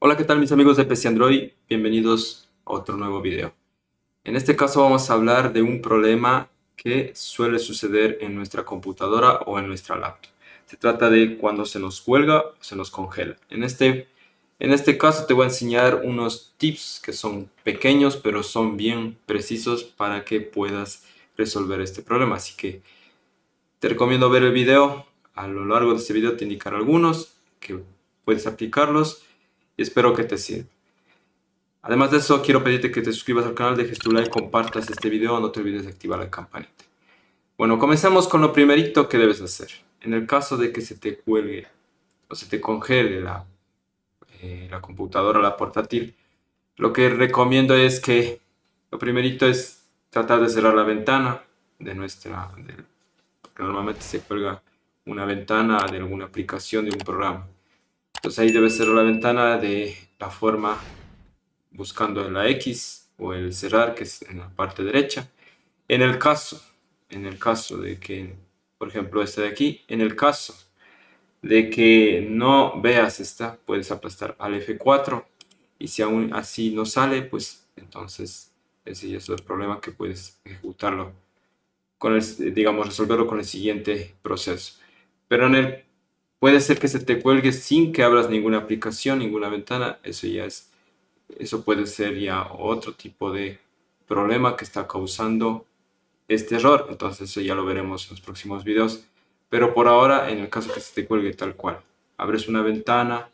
Hola, ¿qué tal mis amigos de PC Android? Bienvenidos a otro nuevo video. En este caso vamos a hablar de un problema que suele suceder en nuestra computadora o en nuestra laptop. Se trata de cuando se nos cuelga o se nos congela. En este, en este caso te voy a enseñar unos tips que son pequeños pero son bien precisos para que puedas resolver este problema. Así que te recomiendo ver el video. A lo largo de este video te indicaré algunos que puedes aplicarlos y espero que te sirva. Además de eso, quiero pedirte que te suscribas al canal, dejes tu like, compartas este video, no te olvides de activar la campanita. Bueno, comenzamos con lo primerito que debes hacer. En el caso de que se te cuelgue o se te congele la, eh, computadora, la portátil, lo que recomiendo es que lo primerito es tratar de cerrar la ventana de nuestra, porque normalmente se cuelga una ventana de alguna aplicación de un programa. Entonces ahí debe ser la ventana de la forma buscando la X o el cerrar que es en la parte derecha. En el caso, en el caso de que, por ejemplo, este de aquí, en el caso de que no veas esta, puedes aplastar al F4 y si aún así no sale, pues entonces ese ya es el problema que puedes ejecutarlo, con el, digamos, resolverlo con el siguiente proceso. Pero en el Puede ser que se te cuelgue sin que abras ninguna aplicación, ninguna ventana. Eso ya es, eso puede ser ya otro tipo de problema que está causando este error. Entonces eso ya lo veremos en los próximos videos. Pero por ahora, en el caso que se te cuelgue tal cual, abres una ventana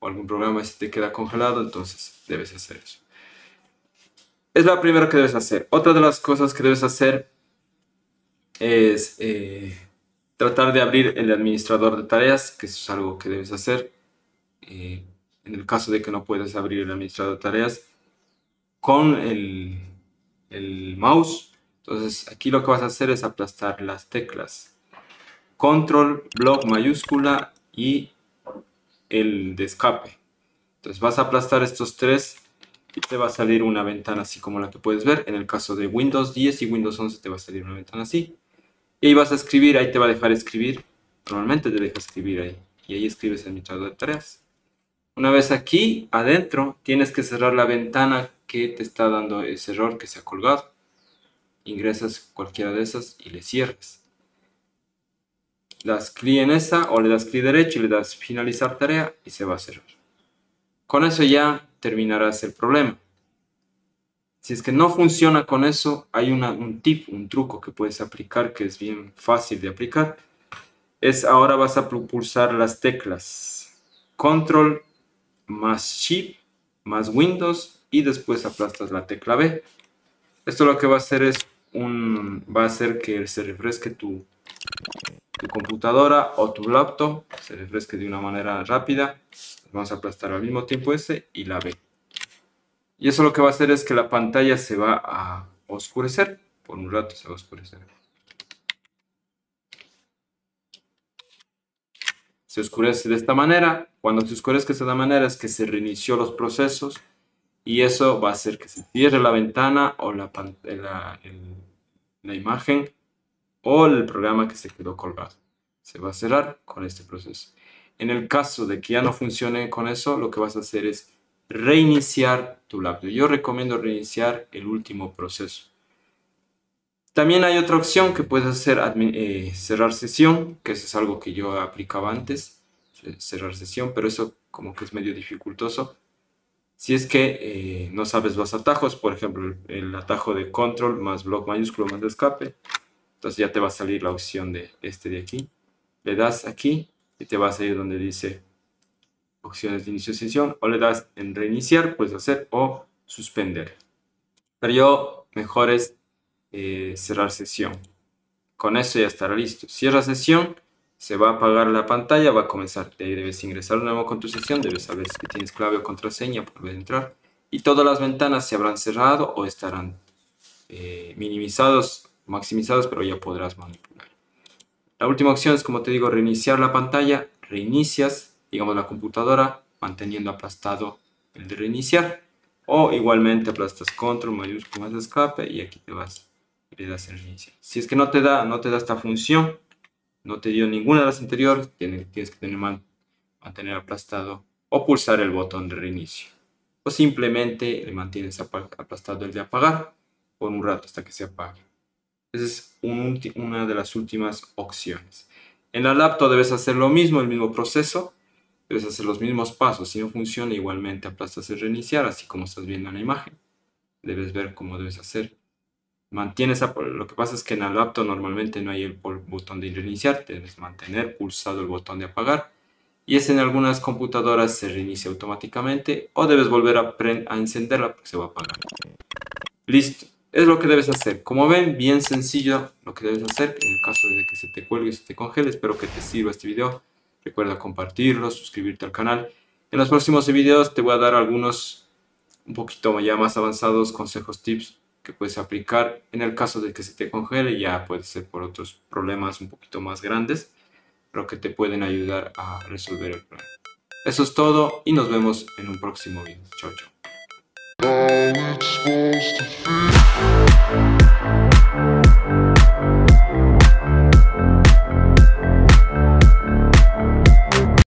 o algún programa y se te queda congelado, entonces debes hacer eso. Es la primera que debes hacer. Otra de las cosas que debes hacer es eh, Tratar de abrir el administrador de tareas, que es algo que debes hacer. Eh, en el caso de que no puedas abrir el administrador de tareas con el, mouse, entonces aquí lo que vas a hacer es aplastar las teclas. Control, block mayúscula y el de escape. Entonces vas a aplastar estos tres y te va a salir una ventana así como la que puedes ver. En el caso de Windows 10 y Windows 11 te va a salir una ventana así. Y ahí vas a escribir, ahí te va a dejar escribir. Normalmente te deja escribir ahí. Y ahí escribes el mitad de tareas. Una vez aquí, adentro, tienes que cerrar la ventana que te está dando ese error que se ha colgado. Ingresas cualquiera de esas y le cierres. Das clic en esa o le das clic derecho y le das finalizar tarea y se va a cerrar. Con eso ya terminarás el problema. Si es que no funciona con eso, hay un tip, un truco que puedes aplicar que es bien fácil de aplicar. Es ahora vas a pulsar las teclas Control más Shift más Windows y después aplastas la tecla B. Esto lo que va a hacer es un, va a que se refresque tu, tu computadora o tu laptop, se refresque de una manera rápida. Vamos a aplastar al mismo tiempo ese y la B. Y eso lo que va a hacer es que la pantalla se va a oscurecer. Por un rato se va a oscurecer. Se oscurece de esta manera. Cuando se oscurece de esta manera es que se reinició los procesos y eso va a hacer que se cierre la ventana o la, eh, la imagen o el programa que se quedó colgado. Se va a cerrar con este proceso. En el caso de que ya no funcione con eso, lo que vas a hacer es reiniciar tu laptop. Yo recomiendo reiniciar el último proceso. También hay otra opción que puedes hacer, eh, cerrar sesión, que es algo que yo aplicaba antes, cerrar sesión, pero eso como que es medio dificultoso. Si es que eh, no sabes los atajos, por ejemplo, el atajo de control más bloque mayúsculo más escape, entonces ya te va a salir la opción de este de aquí. Le das aquí y te va a salir donde dice opciones de inicio de sesión o le das en reiniciar, puedes hacer o suspender. Pero yo mejor es eh, cerrar sesión. Con eso ya estará listo. Cierra sesión, se va a apagar la pantalla, va a comenzar. De debes ingresar de nuevo con tu sesión, debes saber si tienes clave o contraseña para poder entrar. Y todas las ventanas se habrán cerrado o estarán eh, minimizados, maximizados, pero ya podrás manipular. La última opción es, como te digo, reiniciar la pantalla. Reinicias, digamos, la computadora manteniendo aplastado el de reiniciar. O igualmente aplastas control mayúsculo, más escape y aquí te vas y le das el reiniciar. Si es que no te da, no te da esta función, no te dio ninguna de las anteriores, tienes, tienes que tener, mantener aplastado o pulsar el botón de reinicio. O simplemente le mantienes aplastado el de apagar por un rato hasta que se apague. Esa es un, una de las últimas opciones. En la laptop debes hacer lo mismo, el mismo proceso, Debes hacer los mismos pasos. Si no funciona, igualmente aplastas el reiniciar, así como estás viendo en la imagen. Debes ver cómo debes hacer. Mantienes lo que pasa es que en el laptop normalmente no hay el botón de reiniciar, debes mantener pulsado el botón de apagar. Y es en algunas computadoras se reinicia automáticamente o debes volver a, encenderla porque se va a apagar. Listo, es lo que debes hacer. Como ven, bien sencillo lo que debes hacer en el caso de que se te cuelgue y se te congele. Espero que te sirva este video. Recuerda compartirlo, suscribirte al canal. En los próximos videos te voy a dar algunos un poquito ya más avanzados consejos, tips que puedes aplicar en el caso de que se te congele, ya puede ser por otros problemas un poquito más grandes, pero que te pueden ayudar a resolver el problema. Eso es todo y nos vemos en un próximo video. Chao, chao.